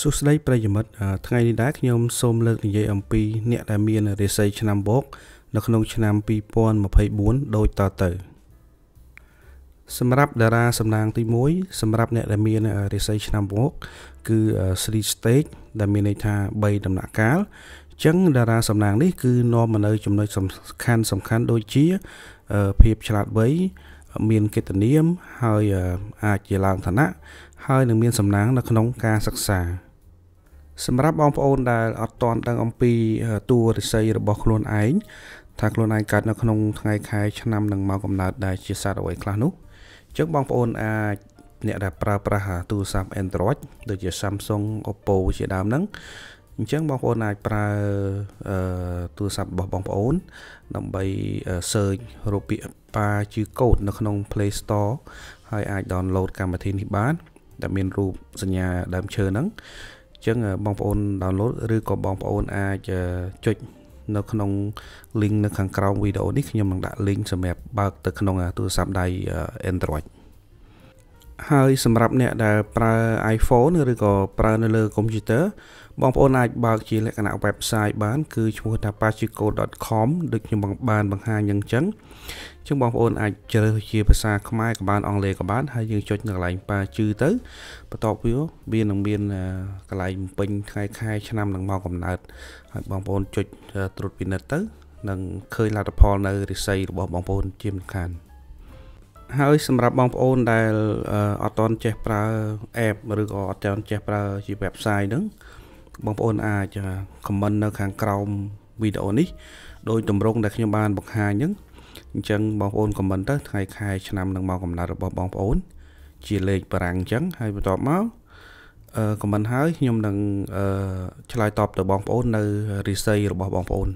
សួស្តីប្រិយមិត្តថ្ងៃនេះដែរខ្ញុំសូមលើកនិយាយអំពីអ្នកដែលមានរាសីឆ្នាំបូកនៅក្នុងឆ្នាំ2024ដូចតទៅសម្រាប់តារាសំណាងទី1សម្រាប់អ្នកដែលមានរាសីឆ្នាំបូកគឺ Sri Stage ដែលមានន័យថា3ដំណាក់កាលចឹងតារាសំណាងនេះគឺនាំមកនៅ ចំណុចសំខាន់សំខាន់ដូចជាភាពឆ្លាតវៃមានកិត្តិនាមហើយអាចជាឡើងឋានៈហើយ នឹងមានសំណាងនៅក្នុងការសិក្សាសម្រាប់បងប្អូនដែលអត់ទាន់ដឹងអំពីតួរិស័យរបស់ខ្លួនឯងថាខ្លួនឯងកើតនៅក្នុងថ្ងៃខែ ឆ្នាំនិងម៉ោងកំណើតដែលជាសត្វអ្វីខ្លះនោះអញ្ចឹងបងប្អូនអាចអ្នកដែលប្រើប្រាស់ទូរស័ព្ទ Android ដូចជា Samsung Oppo ជាដើមហ្នឹងអញ្ចឹងបងប្អូនអាចប្រើទូរស័ព្ទរបស់បងប្អូនដើម្បី search រូបពាក្យប៉ាជឺកូដនៅក្នុង Play Store ហើយអាច download កម្មវិធីនេះបាន ដែលមានរូបសញ្ញាដើមឈើហ្នឹងអញ្ចឹងបងប្អូន download ឬក៏បងប្អូនអាចចុចនៅក្នុង link នៅខាងក្រោមវីដេអូនេះខ្ញុំនឹងដាក់ link សម្រាប់បើកទៅក្នុងទូរស័ព្ទដៃ Android ហើយសម្រាប់អ្នកដែលប្រើ iPhone ឬក៏ប្រើនៅលើកុំព្យូទ័របងប្អូនអាចបើកជាលក្ខណៈ website បានគឺឈ្មោះថា pachiko.com ដូចខ្ញុំបានបង្ហាញយ៉ាងចឹងអញ្ចឹងបងប្អូនអាចជ្រើសជាភាសាខ្មែរក៏បានអង់គ្លេសក៏បាន ហើយយើងចុចនៅកន្លែងប៉ាជឺទៅបន្ទាប់វាវានឹងមានកន្លែងបំពេញថ្ងៃខែ ឆ្នាំនិងម៉ោងកំណើតហើយបងប្អូនចុចត្រួតពិនិត្យទៅនឹងឃើញលទ្ធផលនៅរិស័យរបស់បងប្អូនជាមិនខាន។ហើយសម្រាប់បងប្អូនដែលអត់តន់ចេះប្រើ app ឬក៏អត់តន់ចេះប្រើជា website ហ្នឹងបងប្អូនអាច comment នៅខាងក្រោមវីដេអូនេះដោយទម្រង់ដែលខ្ញុំបានបង្ហាញហ្នឹងអញ្ចឹងបងប្អូន comment ទៅថ្ងៃខែឆ្នាំ និងម៉ោងកំណត់របស់បងប្អូន ជាលេខបារាំងអញ្ចឹងហើយបន្ទាប់មកអឺ comment ហើយខ្ញុំនឹងអឺឆ្លើយតបទៅបងប្អូននៅ research របស់បងប្អូន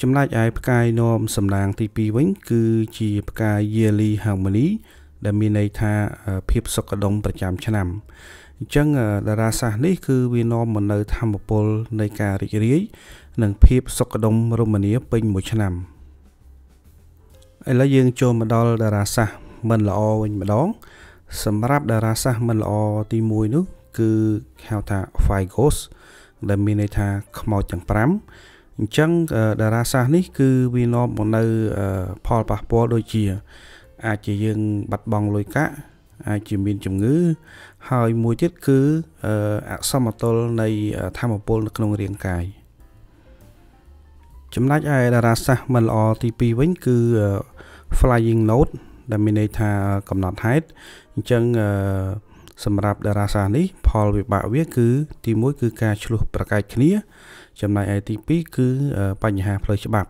ចំណែកឯផ្កាយនោមសំឡាង ទី2វិញ គឺជាផ្កាយ Yearly Harmony ដែលមានន័យថាភាពសុខដុមប្រចាំឆ្នាំអញ្ចឹងតារាសាស្ត្រនេះ គឺវានាំមកនៅធម្មពលនៃការរីករាយនិងភាពសុខដុមរមនាពេញមួយឆ្នាំឥឡូវយើងចូលមកដល់តារាសាស្ត្រមិនល្អវិញម្ដងសម្រាប់តារាសាស្ត្រមិនល្អទី1នោះគឺហៅថា Figos ដែលមានន័យថាខ្មោចទាំង5អញ្ចឹងតារាសាស្ត្រនេះ គឺវានាំមកនៅ ផលប៉ះពាល់ដូចជា អាចជាយើង បាត់បង់លុយកាក់ អាចជាមានជំងឺហើយមួយទៀតគឺអសមតុលនៃធម្មពលនៅក្នុងរាងកាយចំណែកឯតារាសាស្ត្រមិនល្អទី2វិញគឺ flying note ដែលមានន័យថាកំណត់ហេតុអញ្ចឹងអឺសម្រាប់តារាសាស្ត្រនេះផលវិបាកវាគឺទី1គឺការឆ្លោះ ប្រកែកគ្នា ចំណែកឯទី2គឺបញ្ហាផ្លូវច្បាប់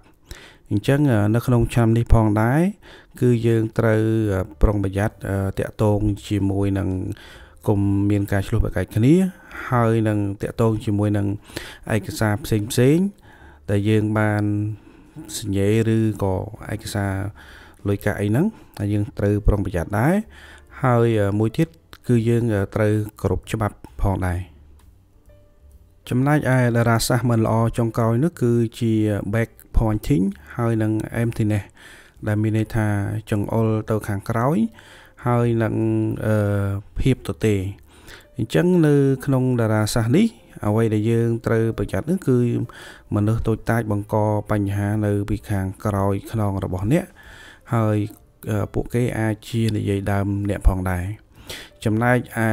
អញ្ចឹង នៅក្នុងឆ្នាំនេះផងដែរគឺយើងត្រូវប្រុងប្រយ័ត្នតាក់ទងជាមួយនឹងគុំមានការឆ្លោះប្រកែកគ្នា ហើយនឹងតាក់ទងជាមួយនឹងឯកសារផ្សេងផ្សេងដែលយើងបានសញ្ញេឬក៏ឯកសារលុយកាក់អីហ្នឹងហើយយើងត្រូវប្រុងប្រយ័ត្នដែរហើយមួយទៀតគឺយើងត្រូវគោរពច្បាប់ផងដែរចំណែកឯតារាសាស្ត្រមិនល្អចុងក្រោយនោះគឺជា back pointing ហើយនឹង emptiness ដែលមានន័យថា ចង្អុលទៅខាងក្រោយហើយនឹងអឺភាពទទេអញ្ចឹងនៅ ក្នុងតារាសាស្ត្រនេះអ្វីដែលយើងត្រូវប្រយ័ត្ននោះគឺមនុស្សតូចតាចបង្កបញ្ហានៅពីខាងក្រោយខ្នងរបស់អ្នកហើយពួកគេ អាចជា និយាយដើមអ្នកផងដែរចំណែកឯ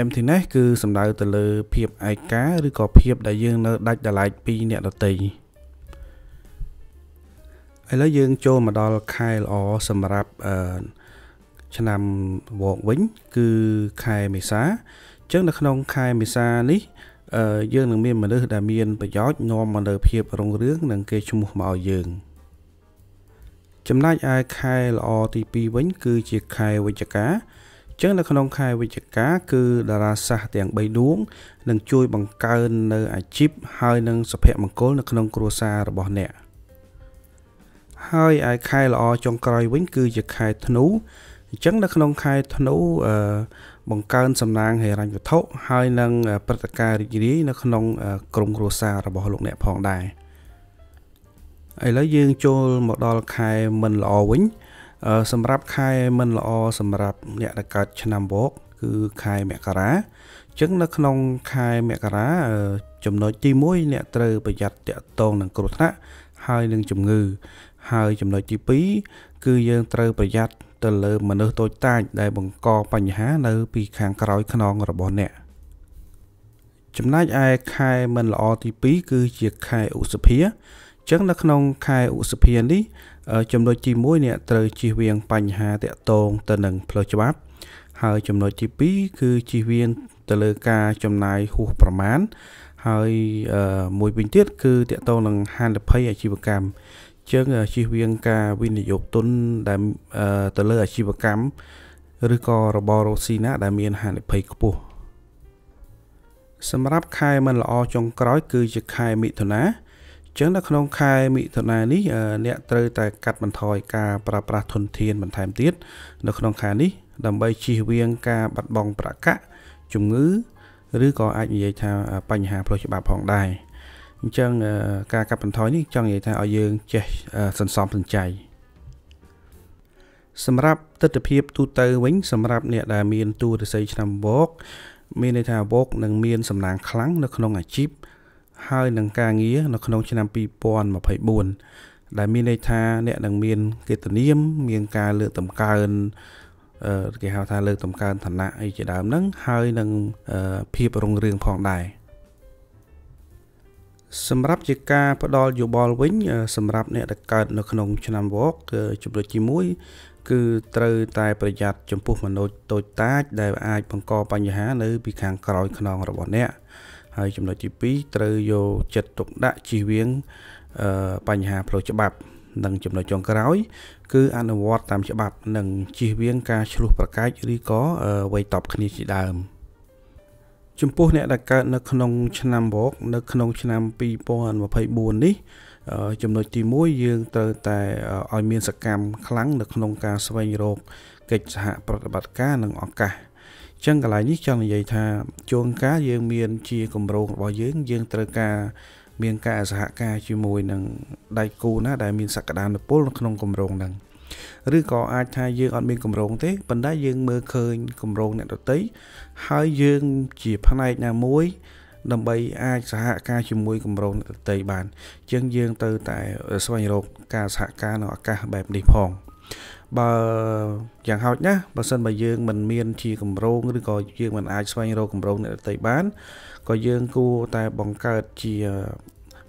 empty នេះគឺសំដៅទៅលើ ភាពឯកាឬក៏ភាពដែលយើងនៅដាច់ដライពីអ្នកដតីឥឡូវយើងចូលមកដល់ខែល្អសម្រាប់អឺឆ្នាំវកវិញ គឺខែមេសាអញ្ចឹងនៅក្នុង ខែមេសានេះអឺយើងនឹងមានមនុស្សដែលមានប្រយោជន៍នាំមកនៅភាពរុងរឿងនិងគេឈ្មោះមកឲ្យយើងចំណែកឯខែល្អទី2វិញ គឺជាខែវិច្ឆិកាចឹងនៅក្នុងខែវិច្ឆិកាគឺតារាសាស្ត្រទាំង3ដួងនឹងជួយបង្កើននៅអាជីពហើយនឹងសុភមង្គលនៅក្នុងគ្រួសាររបស់អ្នកហើយឯខែល្អចុងក្រោយវិញគឺជាខែធ្នូអញ្ចឹងនៅក្នុងខែធ្នូអឺបង្កើនសំណាងហិរញ្ញវត្ថុហើយនឹងព្រឹត្តិការណ៍រីករាយនៅក្នុងក្រុមគ្រួសាររបស់លោកអ្នកផងដែរឥឡូវយើងចូលមកដល់ខែមិនល្អវិញសម្រាប់ខែមិនល្អសម្រាប់ អ្នកដែលកើតឆ្នាំវកគឺខែមករាអញ្ចឹងនៅក្នុងខែមករាចំណុចទី1អ្នកត្រូវប្រយ័ត្នតាក់ទងនឹងគ្រោះថ្នាក់ហើយនឹងជំងឺហើយចំណុចទី2គឺយើងត្រូវប្រយ័ត្នទៅលើ មនុស្សតូចតាច ដែលបង្កបញ្ហានៅ ពីខាងក្រោយខ្នងរបស់អ្នកចំណែកឯខែមិនល្អទី2គឺជាខែឧសភាចឹងនៅក្នុងខែឧសភានេះចំណុចទី1អ្នកត្រូវជៀសវាងបញ្ហាតាក់ទងទៅនឹងផ្លូវច្បាប់ ហើយ ចំណុចទី2គឺជៀសវាងទៅលើការចំណាយហួសប្រមាណហើយមួយវិញទៀតគឺតាក់ទងនឹងហានិភ័យអាជីវកម្មចឹងជៀសវាងការវិនិយោគទុនដែលទៅលើអាជីវកម្មឬក៏របររកស៊ីណាដែលមានហានិភ័យខ្ពស់សម្រាប់ខែមិនល្អចុងក្រោយ គឺជាខែមិថុនាចឹងនៅក្នុងខែមិថុនានេះអ្នកត្រូវតែកាត់បន្ថយការប្រើប្រាស់ធនធានបន្ថែមទៀតនៅក្នុងខែនេះដើម្បីជៀសវាងការបាត់បង់ប្រាក់កាក់ជំងឺឬក៏អាចនិយាយថាបញ្ហាផ្លូវច្បាប់ផងដែរអញ្ចឹងការកាត់បន្ថយនេះចង់និយាយថាឲ្យយើងចេះសន្សំសំចៃសម្រាប់ទស្សនវិជ្ជាទូទៅវិញសម្រាប់ អ្នកដែលមានទូរទស្សីឆ្នាំវោកមានន័យថាវោកនឹងមានសំណាងខ្លាំងនៅក្នុងអាជីពហើយនឹងការងារនៅក្នុងឆ្នាំ2024ដែលមានន័យថាអ្នកនឹងមានកិត្តិនាម មានការលើកតម្កើងគេហៅថាលើកតម្កើងឋានៈអីជាដើមហ្នឹងហើយនឹងភាពរុងរឿងផងដែរសម្រាប់ជាការ ផ្ដល់យោបល់វិញសម្រាប់អ្នកដែលកើតនៅក្នុង ឆ្នាំវកជំរុញទី1គឺត្រូវតែប្រយ័ត្នចំពោះ មនុស្សតូចតាចដែលអាចបង្កបញ្ហា នៅ ពីខាងក្រោយខ្នងរបស់អ្នកហើយចំណុចទី2ត្រូវយកចិត្តទុកដាក់ជៀសវាងបញ្ហាផ្លូវច្បាប់ និង ចំណុចចុងក្រោយ គឺ អនុវត្តតាមច្បាប់ និងជៀសវាងការឆ្លោះប្រកែកឬក៏វ័យតប់គ្នាជាដើមចំពោះអ្នក ដែលកើតនៅក្នុងឆ្នាំវកនៅ ក្នុង ឆ្នាំ2024នេះ ចំណុចទី1យើងត្រូវតែឲ្យមានសកម្មខ្លាំងនៅក្នុង ការស្វែងរកកិច្ចសហ ប្រតិបត្តិការនិងឱកាសចឹងកន្លែងនេះចង់និយាយថាជួនកាលយើងមានជាគម្រោងរបស់យើងយើងត្រូវការមានការសហការជាមួយ នឹងដៃគូណាដែលមានសក្តានុពលក្នុងគម្រោងហ្នឹងឬក៏អាចថាយើងអត់មានគម្រោងទេប៉ុន្តែយើង មើលឃើញគម្រោងអ្នកដទៃហើយយើងជាផ្នែកណាមួយ ដើម្បីអាចសហការជាមួយគម្រោងអ្នកដទៃបានជាងយើងទៅ តែស្វែងរកការសហការនៅឱកាសបែបនេះផងបើយ៉ាងហោចណាស់បើសិនបើយើងមិនមាន ជាកម្រងឬក៏យើងមិនអាចស្វែងរកកម្រងអ្នកដទៃបានក៏យើងគួរតែបង្កើតជា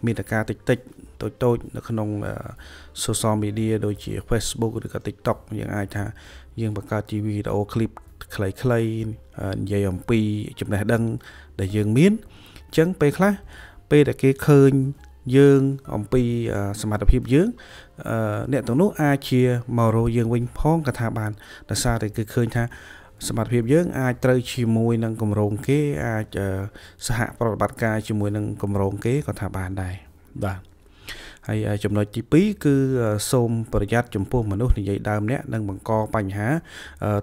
មាតិកាតិចតិចតូចតូចនៅក្នុង social media ដូចជា Facebook ឬក៏ TikTok យើងអាចថាយើងបង្កើតជាវីដេអូ clip ខ្លីៗនិយាយអំពីចំណេះដឹង ដែលយើងមានអញ្ចឹងពេលខ្លះ ពេលដែលគេឃើញយើងអំពីសមត្ថភាពយើង អ្នកទាំងនោះអាចជាមករកយើងវិញផងក៏ថាបានដោយសារតែគឺឃើញថាសមត្ថភាពយើង អាចត្រូវជាមួយនឹងគម្រោងគេអាចសហប្រតិបត្តិការជាមួយនឹងគម្រោងគេក៏ថាបានដែរបាទហើយចំណុចទី2គឺសូមប្រយ័ត្នចំពោះមនុស្សនិយាយដើមអ្នកនឹងបង្កបញ្ហា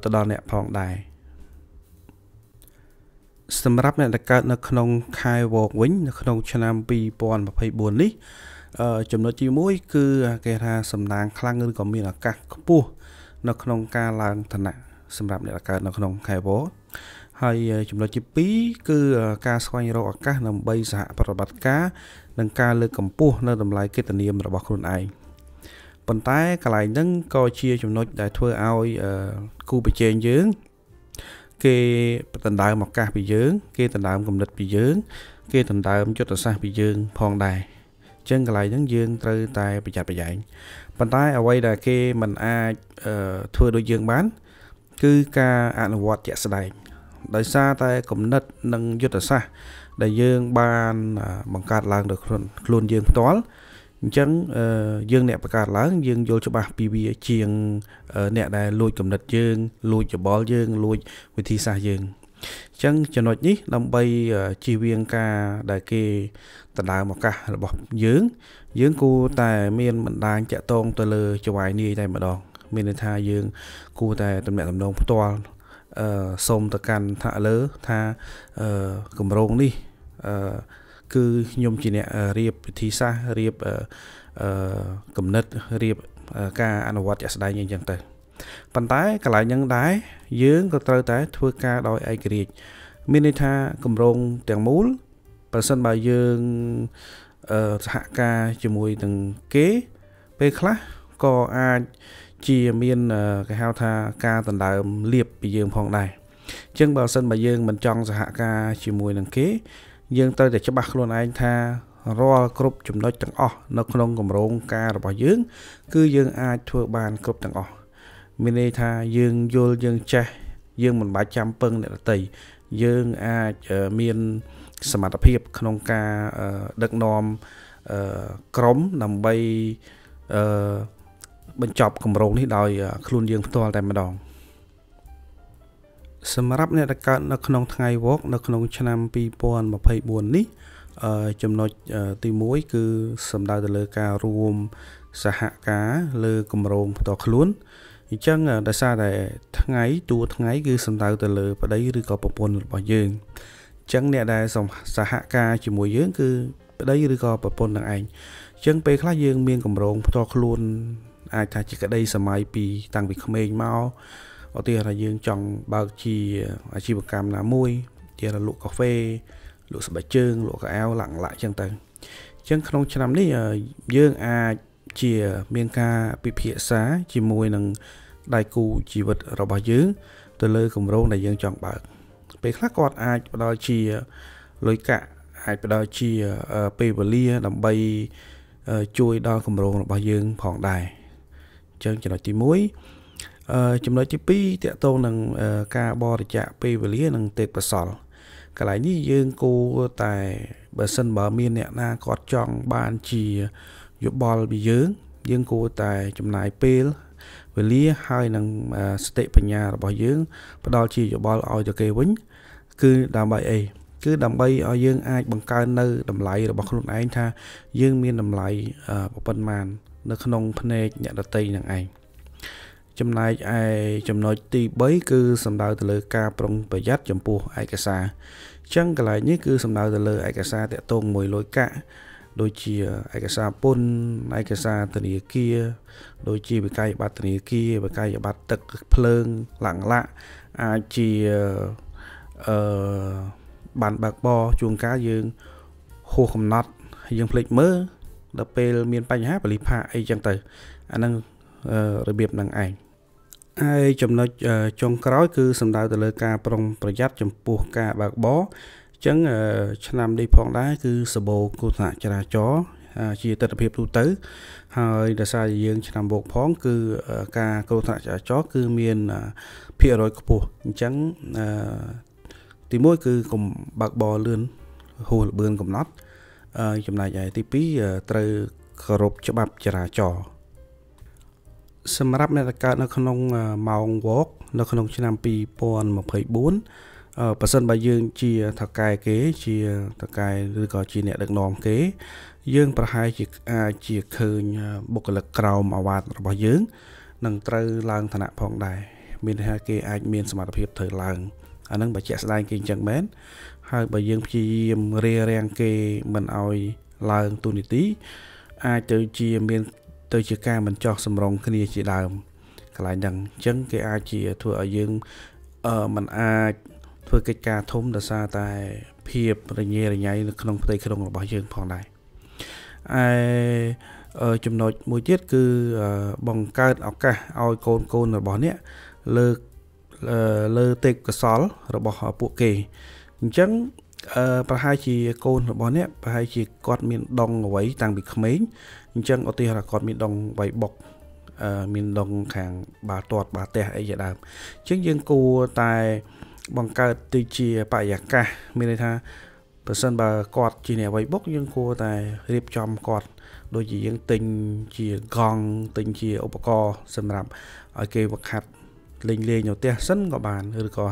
ទៅដល់អ្នកផងដែរសម្រាប់អ្នកដែលកើតនៅក្នុងខែវកវិញនៅក្នុងឆ្នាំ2024នេះចំណុចទី1គឺគេថាសំណាងខ្លាំងឬក៏មានឱកាសខ្ពស់នៅក្នុងការឡើងឋានៈសម្រាប់អ្នកដែលកើតនៅក្នុងខែវកហើយចំណុចទី2គឺការស្វែងរកឱកាសដើម្បីសហប្រតិបត្តិការនិងការលើកកម្ពស់នៅតម្លៃកិត្តិនាមរបស់ខ្លួនឯងប៉ុន្តែកន្លែងហ្នឹងក៏ជាចំណុចដែលធ្វើឲ្យគូប្រជែងយើងគេដណ្ដើមឱកាសពីយើង គេដណ្ដើមគំនិតពីយើង គេដណ្ដើមយុទ្ធសាស្ត្រពីយើង ផងដែរចឹងកន្លែងហ្នឹងយើងត្រូវតែប្រយ័ត្នប្រយែងប៉ុន្តែអ្វីដែលគេមិនអាចធ្វើដូចយើងបាន គឺការអនុវត្តជាក់ស្ដែងដោយសារតែគំនិតនិងយុទ្ធសាស្ត្រដែលយើងបានបង្កើតឡើងដោយខ្លួនខ្លួនយើងផ្ទាល់អញ្ចឹងយើងអ្នកបង្កើតឡើង យើងយល់ច្បាស់ពីវាជាង អ្នកដែលលួចកំណត់យើង លួចច្បល់យើងលួចវិធីសាស្ត្រយើងអញ្ចឹងចំណុចនេះដើម្បីជៀសវាងការដែលគេដណ្ដើមឱកាសរបស់យើង យើងគួរតែមានបណ្ដាញតាក់ទងទៅលើចវាយនីយតែម្ដងមានន័យថាយើងគួរតែតំណែងតំណងផ្ទាល់អឺសូមទៅកាន់ថាលើថាអឺគម្រោងនេះអឺគឺខ្ញុំជាអ្នករៀបវិធីសាស្ត្ររៀបអឺគំនិតរៀបការអនុវត្តជាក់ស្ដែងអីចឹងទៅប៉ុន្តែកន្លែងហ្នឹងដែរយើងក៏ត្រូវតែ ធ្វើការដោយឯករាជ្យមានន័យថាគម្រោងទាំងមូលប្រសិនបើយើងអឺសហការជាមួយនឹងគេ ពេលខ្លះក៏អាចជាមានគេហៅថាការដណ្ដើមលៀបពីយើងផងដែរអញ្ចឹងបើសិនបើយើងមិនចង់សហការជាមួយនឹងគេយើងត្រូវតែច្បាស់ខ្លួនឯងថារាល់គ្រប់ចំណុចទាំងអស់នៅក្នុងគម្រោងការរបស់យើង គឺយើងអាចធ្វើបាន គ្រប់ទាំងអស់មានន័យថាយើងយល់យើងចេះ យើងមិនបាច់ចាំពឹងអ្នកដទៃយើងអាចមានសមត្ថភាពក្នុងការដឹកនាំក្រុមដើម្បីបញ្ចប់គម្រោងនេះដោយខ្លួនយើងផ្ទាល់តែម្ដងសម្រាប់អ្នកដែលកើតនៅក្នុងថ្ងៃ Walk នៅក្នុង ឆ្នាំ2024នេះចំណុចទី1គឺសំដៅទៅលើការរួមសហការលើគម្រោងផ្ទាល់ខ្លួនអញ្ចឹងដោយសារតែថ្ងៃតួថ្ងៃគឺសំដៅទៅលើប្តីឬក៏ប្រពន្ធរបស់យើងអញ្ចឹងអ្នកដែលសហការជាមួយយើងគឺ ប្តីឬក៏ប្រពន្ធនឹងឯងអញ្ចឹងពេលខ្លះយើង មានគម្រោងផ្ទាល់ខ្លួន អាចថាជាក្តី សម័យពីតាំងពីក្មេងមកឧទាហរណ៍ថាយើងចង់បើកជាអាជីវកម្មណាមួយ ជាលក់កាហ្វេ លក់ស្បែកជើង លក់កៅអៅឡាក់ឡាក់ចឹងទៅអញ្ចឹងក្នុងឆ្នាំនេះយើងអាចជា មានការពិភាក្សាជាមួយនឹងដៃគូជីវិតរបស់យើង ទៅលើគម្រោងដែលយើងចង់បើក ពេលខ្លះគាត់អាចផ្ដល់ជាលុយកាក់អាចផ្ដល់ជាពេលវេលាដើម្បីជួយដល់គម្រោងរបស់យើងផងដែរអញ្ចឹងចំណុចទី1ចំណុចទី2តកតងនឹងការបរិច្ចាគពេលវេលានិងទេពកោសលកន្លែងនេះយើងគួរតែបើសិនបើមានអ្នកណាគាត់ចង់បានជាយោបល់ពីយើង យើងគួរតែចំណាយពេលវេលាហើយនឹងសតិបញ្ញារបស់យើង ផ្ដល់ជាយោបល់ឲ្យទៅគេវិញ គឺដើម្បីអីគឺ ដើម្បីឲ្យយើងអាចបង្កើននៅតម្លៃ របស់ខ្លួនឯងថាយើងមានតម្លៃប្រពន្ធមាននៅក្នុងភ្នែកអ្នកដតីនឹងឯងចំណែកឯចំណុចទី3គឺសំដៅទៅលើ ការប្រុងប្រយ័ត្នចំពោះឯកសារអញ្ចឹងកន្លែងនេះគឺសំដៅទៅលើឯកសារតាក់ទងមួយលុយកាក់ដូចជាឯកសារពន្ធឯកសារធនាគារដូចជាវិក័យប័ត្រធនាគារវិក័យប័ត្រទឹកភ្លើងឡាំងឡាក់អាចជាអឺបានបើកបរជួងការយើងហួសកំណត់ហើយយើងភ្លេចមើលដល់ពេល មានបញ្ហាបលិផាអីចឹងទៅ អាហ្នឹងរបៀបហ្នឹងឯងហើយចំណុចចុងក្រោយ គឺសំដៅទៅលើការប្រុងប្រយ័ត្នចំពោះការបើកបរអញ្ចឹងឆ្នាំនេះផងដែរគឺសបោគ្រោះថ្នាក់ចរាចរណ៍ជាទស្សនវិជ្ជាទូទៅ ហើយដោយសារយើងឆ្នាំវោកផង គឺការគ្រោះថ្នាក់ចរាចរណ៍គឺមានភាគរយខ្ពស់អញ្ចឹងទី1គឺកុំបើកបរលឿនហួសល្បឿនកំណត់ចំណែកឯទី2ត្រូវគោរពច្បាប់ចរាចរណ៍សម្រាប់អ្នកដែលកើតនៅក្នុងម៉ោង walk នៅក្នុងឆ្នាំ2024បើសិនបើយើងជាថកែគេជាថកែឬក៏ជាអ្នក ដឹកនាំគេ យើងប្រហែលជាអាចជាឃើញបុគ្គលិកក្រោមអាវ៉ាត របស់យើង នឹងត្រូវឡើងឋានៈផងដែរមានន័យថាគេអាចមានសមត្ថភាពធ្វើឡើងអានឹងបើជាក់ស្ដែងគេអញ្ចឹងមែនហើយបើយើងព្យាយាមរារាំងគេមិនឲ្យឡើងទូនីតិអាចទៅជាមានទៅជាការមិនចោះសម្រងគ្នាជាដើមកន្លែងហ្នឹងអញ្ចឹងគេអាចជាធ្វើឲ្យយើងអឺมันអាចធ្វើកិច្ចការធំដោយសារតែ ភាពរញ៉េរញ៉ៃនៅក្នុងផ្ទៃក្នុងរបស់យើងផងដែរឯចំណុចមួយទៀតគឺបង្កើតឱកាសឲ្យកូនកូនរបស់អ្នកលើលើទេពកសល របស់ពួកគេអញ្ចឹងប្រហែលជាកូនរបស់អ្នកប្រហែលជាគាត់មានដងអ្វីតាំងពីក្មេងអញ្ចឹងឧទាហរណ៍គាត់មានដងវៃបុកមានដងខាងបាល់ទាត់ បាល់ទះអីជាដើមអញ្ចឹងយើងគួរតែបង្កើតទីជាបរិយាកាសមានន័យថាបើសិនបើគាត់ជាអ្នកវៃបុក យើងគួរតែរៀបចំគាត់ដូចជាយើងទិញជាកង់ទិញជាឧបករណ៍សម្រាប់ឲ្យគេបង្ខាត់លេងលេងនៅផ្ទះសិនក៏បាន ឬក៏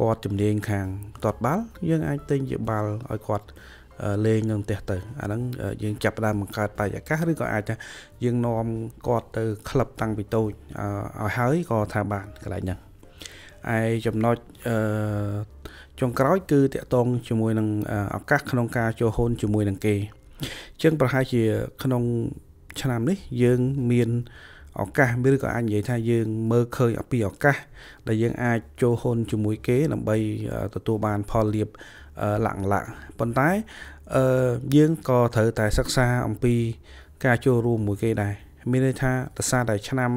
គាត់ជំនាញខាងទាត់បាល់យើងអាចទិញជាបាល់ឲ្យគាត់លេងនឹងផ្ទះទៅអាហ្នឹងយើងចាប់ផ្ដើមបង្កើតបរិយាកាសឬក៏អាចថាយើងនាំគាត់ទៅក្លឹបតាំងពីតូចឲ្យហើយក៏ថាបានកន្លែងហ្នឹងឯចំណុចអឺចុងក្រោយ គឺតកតងជាមួយនឹងឱកាសក្នុងការចូលហ៊ុនជាមួយនឹងគេអញ្ចឹងប្រហែលជាក្នុងឆ្នាំនេះយើងមានអឺឱកាសឬក៏អាចនិយាយថាយើងមើលឃើញពីឱកាសដែលយើង អាចចូលហ៊ុនជាមួយគេដើម្បីទទួលបានផលលាភលក្ខណៈប៉ុន្តែយើងក៏ត្រូវតែសិក្សាអំពី ការចូលរួមមួយគេដែរមានន័យថាប្រសាតែឆ្នាំ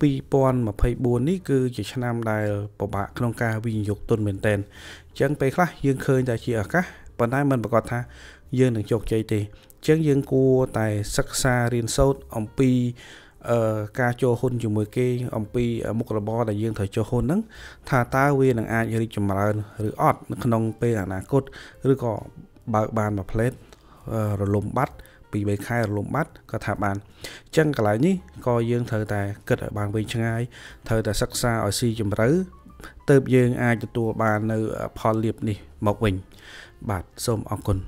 2024នេះគឺជាឆ្នាំដែលពិបាកក្នុងការវិនិយោគទុនមែនតើអញ្ចឹងពេលខ្លះយើងឃើញតែជាឱកាសប៉ុន្តែมันប្រកាសថា យើងនឹងជោគជ័យទេអញ្ចឹងយើងគួរតែសិក្សារៀនសូត្រអំពីការចូលហ៊ុនជាមួយគេ អំពីមុខរបរដែលយើងត្រូវចូលហ៊ុនហ្នឹងថាតើវានឹងអាចរីកចម្រើនឬអត់នៅក្នុងពេលអនាគតឬក៏បើកបានមួយផ្លេតរលំបាត់ពី3ខែរលំបាត់ក៏ថាបានអញ្ចឹងកន្លែងនេះក៏យើងត្រូវតែគិតឲ្យបានវែងឆ្ងាយត្រូវតែសិក្សាឲ្យស៊ីជម្រៅទៅយើងអាចទទួលបាននៅ ផលលាភនេះមកវិញ បាទសូមអរគុណ